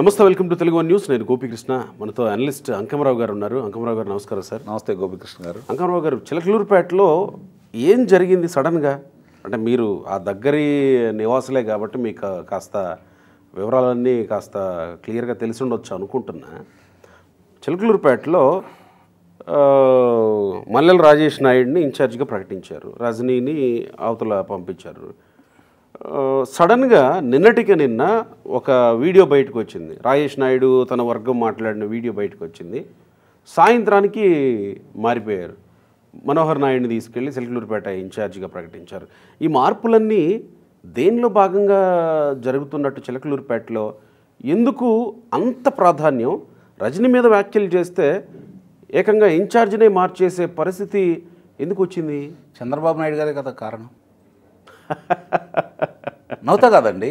నమస్తే welcome to Telugu one news నేను గోపికృష్ణ మనతో అనలిస్ట్ అంకమరావు గారు ఉన్నారు అంకమరావు గారు నమస్కారం సార్ నమస్తే గోపికృష్ణ గారు అంకమరావు గారు చిలకలూరుపేటలో ఏం జరిగింది సడన్గా అంటే మీరు ఆ దగ్గరి నివాసులే కాబట్టి మీకు కాస్త వివరాలన్నీ కాస్త క్లియర్గా తెలిసి ఉండొచ్చు అనుకుంటున్నా చిలకలూరుపేటలో మల్లెల రాజేష్ నాయుడిని ఇన్ఛార్జ్గా ప్రకటించారు రజనీని అవతల పంపించారు సడన్గా నిన్నటికి నిన్న ఒక వీడియో బయటకు వచ్చింది రాజేష్ నాయుడు తన వర్గం మాట్లాడిన వీడియో బయటకు వచ్చింది సాయంత్రానికి మారిపోయారు మనోహర్ నాయుడిని తీసుకెళ్ళి సెల్కులూరుపేట ఇన్ఛార్జిగా ప్రకటించారు ఈ మార్పులన్నీ దేనిలో భాగంగా జరుగుతున్నట్టు చిలకలూరుపేటలో ఎందుకు అంత ప్రాధాన్యం రజనీ మీద వ్యాఖ్యలు చేస్తే ఏకంగా ఇన్ఛార్జినే మార్చేసే పరిస్థితి ఎందుకు వచ్చింది చంద్రబాబు నాయుడు గారే కదా కారణం నవ్వుతా కదండి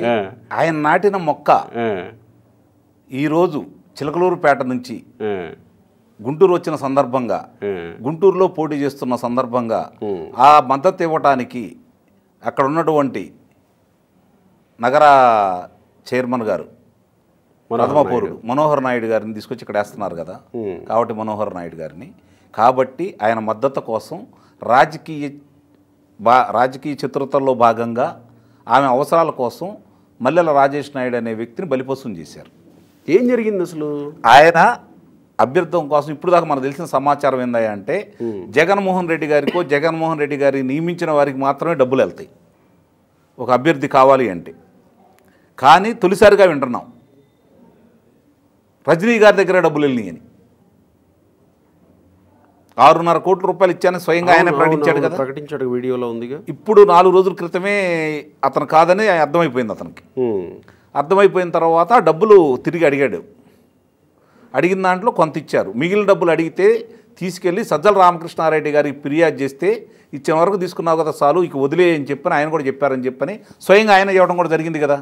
ఆయన నాటిన మొక్క ఈరోజు చిలకలూరుపేట నుంచి గుంటూరు వచ్చిన సందర్భంగా గుంటూరులో పోటీ చేస్తున్న సందర్భంగా ఆ మద్దతు ఇవ్వటానికి అక్కడ ఉన్నటువంటి నగర చైర్మన్ గారు పౌరుడు మనోహర్ నాయుడు గారిని తీసుకొచ్చి ఇక్కడ వేస్తున్నారు కదా కాబట్టి మనోహర్ నాయుడు గారిని కాబట్టి ఆయన మద్దతు కోసం రాజకీయ బా రాజకీయ చతురతల్లో భాగంగా ఆమె అవసరాల కోసం మల్లెల రాజేష్ నాయుడు అనే వ్యక్తిని బలిపశుం చేశారు ఏం జరిగింది అసలు ఆయన అభ్యర్థం కోసం ఇప్పుడు దాకా మనకు తెలిసిన సమాచారం ఏందా అంటే జగన్మోహన్ రెడ్డి గారికో జగన్మోహన్ రెడ్డి గారి నియమించిన వారికి మాత్రమే డబ్బులు వెళ్తాయి ఒక అభ్యర్థి కావాలి అంటే కానీ తొలిసారిగా వింటున్నాం రజనీ గారి దగ్గర డబ్బులు వెళ్ళినాయి అని ఆరున్నర కోట్ల రూపాయలు ఇచ్చానని స్వయంగా ఆయన ప్రకటించాడు కదా ప్రకటించాడు వీడియోలో ఉంది ఇప్పుడు నాలుగు రోజుల క్రితమే అతను కాదని అర్థమైపోయింది అతనికి అర్థమైపోయిన తర్వాత డబ్బులు తిరిగి అడిగాడు అడిగిన దాంట్లో కొంత ఇచ్చారు మిగిలిన డబ్బులు అడిగితే తీసుకెళ్ళి సజ్జల రామకృష్ణారెడ్డి గారికి ఫిర్యాదు చేస్తే ఇచ్చిన వరకు తీసుకున్నావు కదా చాలు ఇక వదిలే అని చెప్పని ఆయన కూడా చెప్పారని చెప్పని స్వయంగా ఆయన ఇవ్వడం కూడా జరిగింది కదా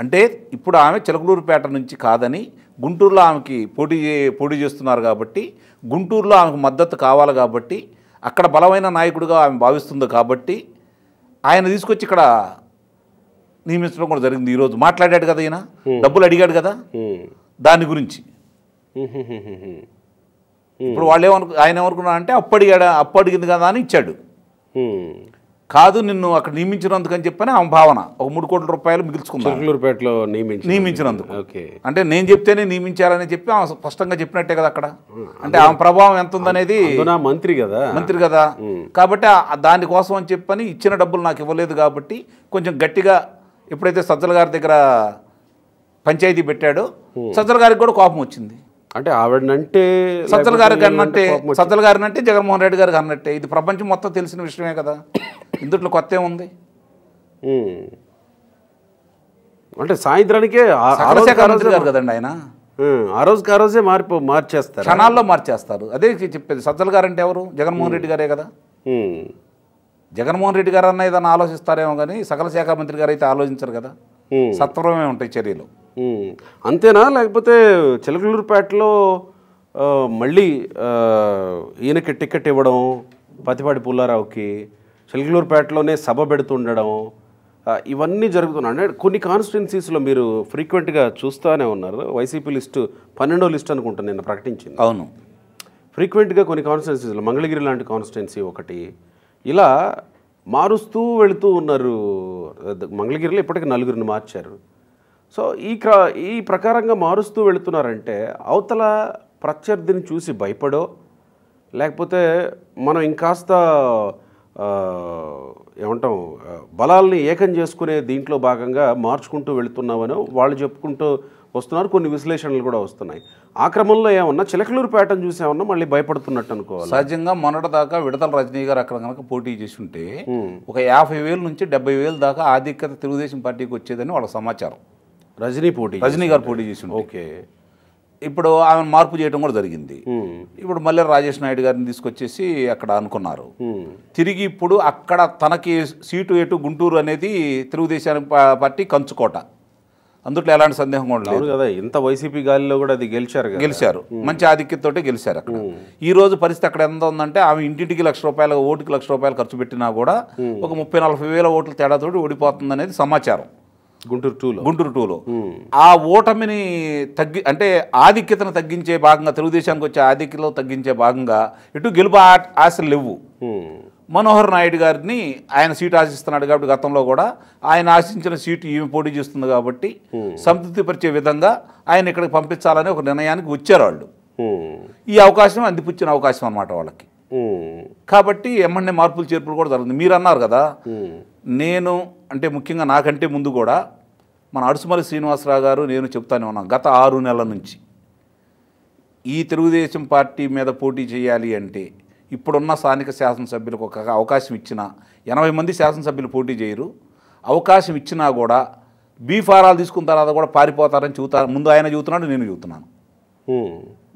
అంటే ఇప్పుడు ఆమె చిలకలూరుపేట నుంచి కాదని గుంటూరులో ఆమెకి పోటీ పోటీ చేస్తున్నారు కాబట్టి గుంటూరులో ఆమెకు మద్దతు కావాలి కాబట్టి అక్కడ బలమైన నాయకుడిగా ఆమె భావిస్తుంది కాబట్టి ఆయన తీసుకొచ్చి ఇక్కడ నియమించడం కూడా జరిగింది ఈరోజు మాట్లాడాడు కదా ఈయన డబ్బులు అడిగాడు కదా దాని గురించి ఇప్పుడు వాళ్ళు ఏమనుకు ఆయన ఏమనుకున్నా అంటే అప్పు అడిగాడు అప్పు అడిగింది కదా అని ఇచ్చాడు కాదు నిన్ను అక్కడ అని చెప్పని ఆమె భావన ఒక మూడు కోట్ల రూపాయలు నియమించి నియమించినందుకు అంటే నేను చెప్తేనే నియమించాలని చెప్పి ఆమె స్పష్టంగా చెప్పినట్టే కదా అక్కడ అంటే ఆమె ప్రభావం ఎంత ఉందనేది మంత్రి కదా మంత్రి కదా కాబట్టి దానికోసం అని చెప్పని ఇచ్చిన డబ్బులు నాకు ఇవ్వలేదు కాబట్టి కొంచెం గట్టిగా ఎప్పుడైతే సజ్జల గారి దగ్గర పంచాయతీ పెట్టాడో సజ్జల గారికి కూడా కోపం వచ్చింది అంటే ఆవిడనంటే సజ్జల గారికి అన్నట్టే సజ్జల గారిని అంటే జగన్మోహన్ రెడ్డి గారికి అన్నట్టే ఇది ప్రపంచం మొత్తం తెలిసిన విషయమే కదా ఇందుట్లో కొత్త ఉంది అంటే సాయంత్రానికే గారు కదండి ఆయన ఆ రోజుకి ఆ రోజే మార్పు మార్చేస్తారు క్షణాల్లో మార్చేస్తారు అదే చెప్పేది సజ్జల గారు అంటే ఎవరు జగన్మోహన్ రెడ్డి గారే కదా జగన్మోహన్ రెడ్డి గారు అన్న ఏదైనా ఆలోచిస్తారేమో కానీ సకల శాఖ మంత్రి గారు అయితే ఆలోచించరు కదా సత్వరమే ఉంటాయి చర్యలు అంతేనా లేకపోతే చిలకలూరుపేటలో మళ్ళీ ఈయనకి టికెట్ ఇవ్వడం పతిపాటి పుల్లారావుకి చిలకలూరుపేటలోనే సభ పెడుతుండడం ఇవన్నీ జరుగుతున్నాయి అంటే కొన్ని కాన్స్టిట్యున్సీస్లో మీరు ఫ్రీక్వెంట్గా చూస్తూనే ఉన్నారు వైసీపీ లిస్టు పన్నెండో లిస్ట్ అనుకుంటాను నేను ప్రకటించింది అవును ఫ్రీక్వెంట్గా కొన్ని కాన్స్టిట్యున్సీస్లో మంగళగిరి లాంటి కాన్స్టిట్యున్సీ ఒకటి ఇలా మారుస్తూ వెళుతూ ఉన్నారు మంగళగిరిలో ఇప్పటికీ నలుగురిని మార్చారు సో ఈ క్ర ఈ ప్రకారంగా మారుస్తూ వెళుతున్నారంటే అవతల ప్రత్యర్థిని చూసి భయపడో లేకపోతే మనం ఇంకాస్త ఏమంటాం బలాల్ని ఏకం చేసుకునే దీంట్లో భాగంగా మార్చుకుంటూ వెళుతున్నామని వాళ్ళు చెప్పుకుంటూ వస్తున్నారు కొన్ని విశ్లేషణలు కూడా వస్తున్నాయి ఆ క్రమంలో ఏమన్నా చిలకలూరు ప్యాటర్న్ చూసేమన్నా మళ్ళీ భయపడుతున్నట్టు అనుకోవాలి సహజంగా దాకా విడతల రజనీ గారు అక్కడ కనుక పోటీ చేస్తుంటే ఒక యాభై వేల నుంచి డెబ్బై వేల దాకా ఆధిక్యత తెలుగుదేశం పార్టీకి వచ్చేదని వాళ్ళ సమాచారం రజనీ పోటీ రజనీ గారు పోటీ చేసి ఓకే ఇప్పుడు ఆమె మార్పు చేయడం కూడా జరిగింది ఇప్పుడు మళ్ళీ రాజేష్ నాయుడు గారిని తీసుకొచ్చేసి అక్కడ అనుకున్నారు తిరిగి ఇప్పుడు అక్కడ తనకి సీటు ఎటు గుంటూరు అనేది తెలుగుదేశానికి పార్టీ కంచుకోట అందుట్లో ఎలాంటి సందేహం కూడా లేదు కదా ఇంత వైసీపీ గాలిలో కూడా అది గెలిచారు గెలిచారు మంచి ఆధిక్యతతోటే గెలిచారు అక్కడ ఈ రోజు పరిస్థితి అక్కడ ఎంత ఉందంటే ఆమె ఇంటింటికి లక్ష రూపాయలు ఓటుకి లక్ష రూపాయలు ఖర్చు పెట్టినా కూడా ఒక ముప్పై నలభై వేల ఓట్ల తేడాతోటి ఓడిపోతుంది అనేది సమాచారం గుంటూరు టూలో గుంటూరు టూలో ఆ ఓటమిని తగ్గి అంటే ఆధిక్యతను తగ్గించే భాగంగా తెలుగుదేశానికి వచ్చే ఆధిక్యతలో తగ్గించే భాగంగా ఇటు గెలుపు ఆశలు లేవు మనోహర్ నాయుడు గారిని ఆయన సీటు ఆశిస్తున్నాడు కాబట్టి గతంలో కూడా ఆయన ఆశించిన సీటు ఈమె పోటీ చేస్తుంది కాబట్టి సంతృప్తిపరిచే విధంగా ఆయన ఇక్కడికి పంపించాలని ఒక నిర్ణయానికి వచ్చారు వాళ్ళు ఈ అవకాశం అందిపుచ్చిన అవకాశం అనమాట వాళ్ళకి కాబట్టి ఎమ్మెన్యే మార్పులు చేర్పులు కూడా జరుగుతుంది మీరు అన్నారు కదా నేను అంటే ముఖ్యంగా నాకంటే ముందు కూడా మన అడుసుమల్లి శ్రీనివాసరావు గారు నేను చెప్తానే ఉన్నాను గత ఆరు నెలల నుంచి ఈ తెలుగుదేశం పార్టీ మీద పోటీ చేయాలి అంటే ఇప్పుడున్న స్థానిక శాసనసభ్యులకు ఒక అవకాశం ఇచ్చినా ఎనభై మంది శాసనసభ్యులు పోటీ చేయరు అవకాశం ఇచ్చినా కూడా బీఫారాలు తీసుకున్న తర్వాత కూడా పారిపోతారని చూతారు ముందు ఆయన చూస్తున్నాడు నేను చూస్తున్నాను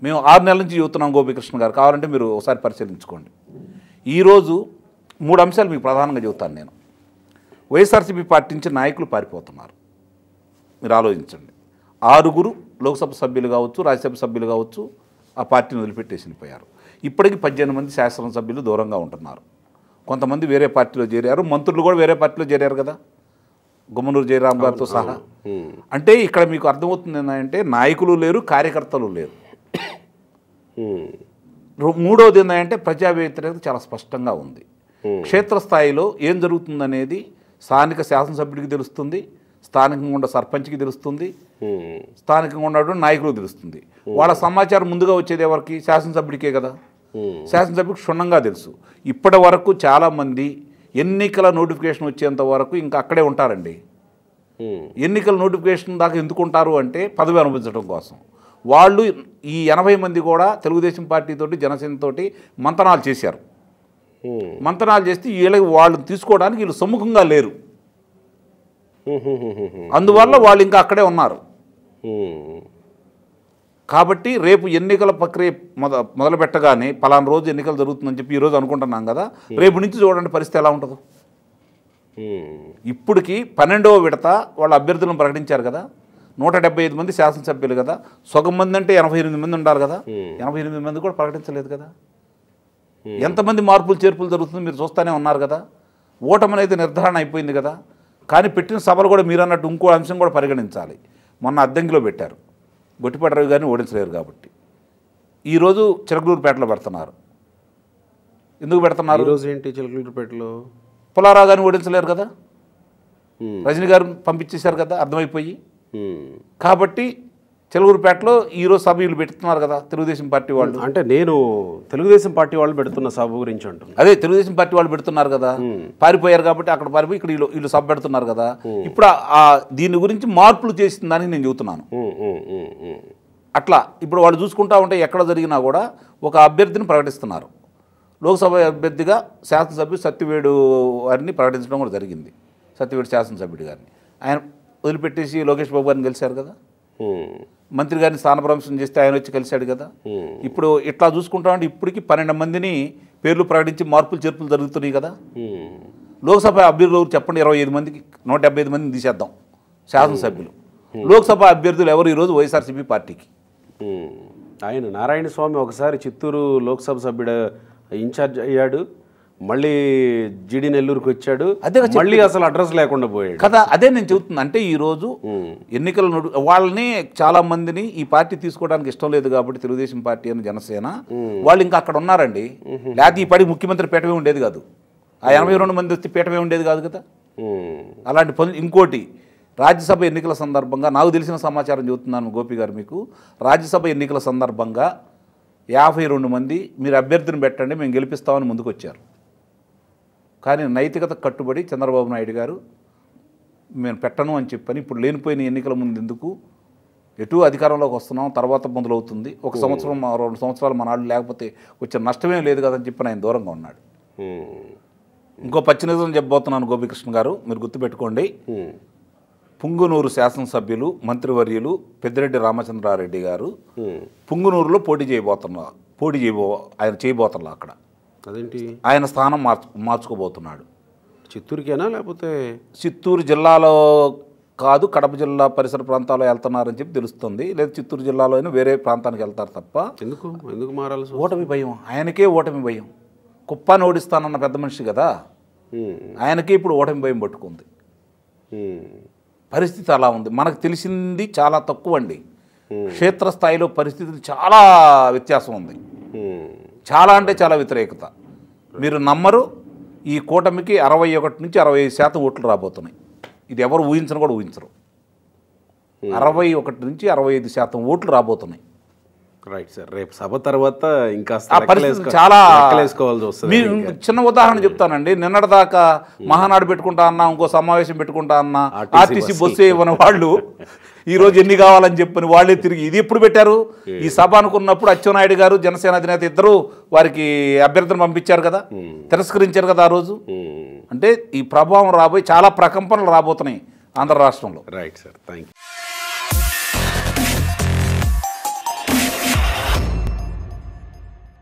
మేము ఆరు నెలల నుంచి చూస్తున్నాం గోపీకృష్ణ గారు కావాలంటే మీరు ఒకసారి పరిశీలించుకోండి ఈరోజు మూడు అంశాలు మీకు ప్రధానంగా చెబుతాను నేను వైఎస్ఆర్సీపీ పార్టీ నుంచి నాయకులు పారిపోతున్నారు మీరు ఆలోచించండి ఆరుగురు లోక్సభ సభ్యులు కావచ్చు రాజ్యసభ సభ్యులు కావచ్చు ఆ పార్టీని వదిలిపెట్టేసి పోయారు ఇప్పటికీ పద్దెనిమిది మంది శాసనసభ్యులు దూరంగా ఉంటున్నారు కొంతమంది వేరే పార్టీలో చేరారు మంత్రులు కూడా వేరే పార్టీలో చేరారు కదా గుమ్మనూరు జయరాం గారితో సహా అంటే ఇక్కడ మీకు అర్థమవుతుంది ఏంటంటే నాయకులు లేరు కార్యకర్తలు లేరు మూడోది ఏంటంటే ప్రజా వ్యతిరేకత చాలా స్పష్టంగా ఉంది క్షేత్రస్థాయిలో ఏం జరుగుతుందనేది స్థానిక శాసనసభ్యుడికి తెలుస్తుంది స్థానికంగా ఉండే సర్పంచ్కి తెలుస్తుంది స్థానికంగా ఉన్నటువంటి నాయకులకు తెలుస్తుంది వాళ్ళ సమాచారం ముందుగా వచ్చేది ఎవరికి శాసనసభ్యుడికే కదా శాసనసభ్యుడికి క్షుణ్ణంగా తెలుసు ఇప్పటి వరకు చాలామంది ఎన్నికల నోటిఫికేషన్ వచ్చేంత వరకు ఇంకా అక్కడే ఉంటారండి ఎన్నికల నోటిఫికేషన్ దాకా ఎందుకుంటారు అంటే పదవి అనుభవించడం కోసం వాళ్ళు ఈ ఎనభై మంది కూడా తెలుగుదేశం పార్టీతో జనసేనతోటి మంతనాలు చేశారు మంతనాలు చేస్తే వీళ్ళకి వాళ్ళు తీసుకోవడానికి వీళ్ళు సుముఖంగా లేరు అందువల్ల వాళ్ళు ఇంకా అక్కడే ఉన్నారు కాబట్టి రేపు ఎన్నికల ప్రక్రియ మొద మొదలు పెట్టగానే పలానా రోజు ఎన్నికలు జరుగుతుందని చెప్పి ఈరోజు అనుకుంటున్నాం కదా రేపు నుంచి చూడండి పరిస్థితి ఎలా ఉంటుందో ఇప్పటికి పన్నెండవ విడత వాళ్ళ అభ్యర్థులను ప్రకటించారు కదా నూట డెబ్బై ఐదు మంది శాసనసభ్యులు కదా సగం మంది అంటే ఎనభై ఎనిమిది మంది ఉండాలి కదా ఎనభై ఎనిమిది మంది కూడా ప్రకటించలేదు కదా ఎంతమంది మార్పులు చేర్పులు జరుగుతుంది మీరు చూస్తూనే ఉన్నారు కదా ఓటమి అనేది నిర్ధారణ అయిపోయింది కదా కానీ పెట్టిన సభలు కూడా మీరు అన్నట్టు ఇంకో అంశం కూడా పరిగణించాలి మొన్న అద్దంకిలో పెట్టారు గొట్టిపాటి రవి గారిని ఓడించలేరు కాబట్టి ఈరోజు చిలకలూరుపేటలో పెడుతున్నారు ఎందుకు పెడుతున్నారు ఈరోజు ఏంటి చిలకలూరుపేటలో పులారావు గారిని ఓడించలేరు కదా రజనీ గారు పంపించేశారు కదా అర్థమైపోయి కాబట్టి చెలూరుపేటలో ఈరోజు సభ్యులు పెడుతున్నారు కదా తెలుగుదేశం పార్టీ వాళ్ళు అంటే నేను తెలుగుదేశం పార్టీ వాళ్ళు పెడుతున్న సభ గురించి అంటున్నాను అదే తెలుగుదేశం పార్టీ వాళ్ళు పెడుతున్నారు కదా పారిపోయారు కాబట్టి అక్కడ పారిపోయి ఇక్కడ వీళ్ళు వీళ్ళు సభ పెడుతున్నారు కదా ఇప్పుడు ఆ దీని గురించి మార్పులు చేసిందని నేను చెబుతున్నాను అట్లా ఇప్పుడు వాళ్ళు చూసుకుంటా ఉంటే ఎక్కడ జరిగినా కూడా ఒక అభ్యర్థిని ప్రకటిస్తున్నారు లోక్సభ అభ్యర్థిగా శాసనసభ్యుడు సత్యవేడు వారిని ప్రకటించడం కూడా జరిగింది సత్యవేడు శాసనసభ్యుడు గారిని ఆయన వదిలిపెట్టేసి లోకేష్ బాబు గారిని కలిశారు కదా మంత్రి గారిని స్థానభ్రంశం చేస్తే ఆయన వచ్చి కలిశాడు కదా ఇప్పుడు ఇట్లా చూసుకుంటామంటే ఇప్పటికి పన్నెండు మందిని పేర్లు ప్రకటించి మార్పులు చేర్పులు జరుగుతున్నాయి కదా లోక్సభ అభ్యర్థులు చెప్పండి ఇరవై ఐదు మందికి నూట డెబ్బై ఐదు మందిని తీసేద్దాం శాసనసభ్యులు లోక్సభ అభ్యర్థులు ఎవరు ఈరోజు వైఎస్ఆర్సీపీ పార్టీకి ఆయన నారాయణ స్వామి ఒకసారి చిత్తూరు లోక్సభ సభ్యుడు ఇన్ఛార్జ్ అయ్యాడు మళ్ళీ జిడి నెల్లూరుకి వచ్చాడు అదే మళ్ళీ అసలు అడ్రస్ లేకుండా పోయాడు కదా అదే నేను చెబుతున్నా అంటే రోజు ఎన్నికల వాళ్ళని చాలా మందిని ఈ పార్టీ తీసుకోవడానికి ఇష్టం లేదు కాబట్టి తెలుగుదేశం పార్టీ అని జనసేన వాళ్ళు ఇంకా అక్కడ ఉన్నారండి లేకపోతే ఈ పార్టీ ముఖ్యమంత్రి పీఠమే ఉండేది కాదు ఆ ఎనభై రెండు మంది వచ్చి పీఠమే ఉండేది కాదు కదా అలాంటి పనులు ఇంకోటి రాజ్యసభ ఎన్నికల సందర్భంగా నాకు తెలిసిన సమాచారం చెబుతున్నాను గోపి గారు మీకు రాజ్యసభ ఎన్నికల సందర్భంగా యాభై రెండు మంది మీరు అభ్యర్థిని పెట్టండి మేము గెలిపిస్తామని ముందుకు వచ్చారు కానీ నైతికత కట్టుబడి చంద్రబాబు నాయుడు గారు మేము పెట్టను అని చెప్పని ఇప్పుడు లేనిపోయిన ఎన్నికల ముందు ఎందుకు ఎటు అధికారంలోకి వస్తున్నాం తర్వాత మొదలవుతుంది ఒక సంవత్సరం రెండు సంవత్సరాలు నాడు లేకపోతే వచ్చే నష్టమేం లేదు కదని చెప్పి ఆయన దూరంగా ఉన్నాడు ఇంకో పచ్చి నిజం చెప్పబోతున్నాను గోపికృష్ణ గారు మీరు గుర్తుపెట్టుకోండి పుంగునూరు శాసనసభ్యులు మంత్రివర్యులు పెద్దిరెడ్డి రామచంద్రారెడ్డి గారు పుంగునూరులో పోటీ చేయబోతున్నారు పోటీ చేయబో ఆయన చేయబోతున్నారు అక్కడ అదేంటి ఆయన స్థానం మార్చు మార్చుకోబోతున్నాడు చిత్తూరుకేనా లేకపోతే చిత్తూరు జిల్లాలో కాదు కడప జిల్లా పరిసర ప్రాంతాల్లో వెళ్తున్నారని చెప్పి తెలుస్తుంది లేదా చిత్తూరు జిల్లాలో అయినా వేరే ప్రాంతానికి వెళ్తారు తప్ప ఎందుకు ఎందుకు మారాలి ఓటమి భయం ఆయనకే ఓటమి భయం కుప్పాన్ని ఓడిస్తానన్న పెద్ద మనిషి కదా ఆయనకే ఇప్పుడు ఓటమి భయం పట్టుకుంది పరిస్థితి అలా ఉంది మనకు తెలిసింది చాలా తక్కువ అండి క్షేత్రస్థాయిలో పరిస్థితి చాలా వ్యత్యాసం ఉంది చాలా అంటే చాలా వ్యతిరేకత మీరు నమ్మరు ఈ కూటమికి అరవై ఒకటి నుంచి అరవై ఐదు శాతం ఓట్లు రాబోతున్నాయి ఇది ఎవరు ఊహించినా కూడా ఊహించరు hmm. అరవై ఒకటి నుంచి అరవై ఐదు శాతం ఓట్లు రాబోతున్నాయి రైట్ సార్ రేపు సభ తర్వాత ఇంకా చాలా మీరు చిన్న ఉదాహరణ చెప్తానండి నిన్నటిదాకా hmm. మహానాడు పెట్టుకుంటా అన్నా ఇంకో సమావేశం పెట్టుకుంటా అన్నా ఆర్టీసీ బస్సు ఇవ్వని వాళ్ళు ఈరోజు ఎన్ని కావాలని చెప్పని వాళ్ళే తిరిగి ఇది ఎప్పుడు పెట్టారు ఈ సభ అనుకున్నప్పుడు అచ్చెన్నాయుడు గారు జనసేన అధినేత ఇద్దరు వారికి అభ్యర్థులు పంపించారు కదా తిరస్కరించారు కదా ఆ రోజు అంటే ఈ ప్రభావం రాబోయి చాలా ప్రకంపనలు రాబోతున్నాయి ఆంధ్ర రాష్ట్రంలో రైట్ సార్ థ్యాంక్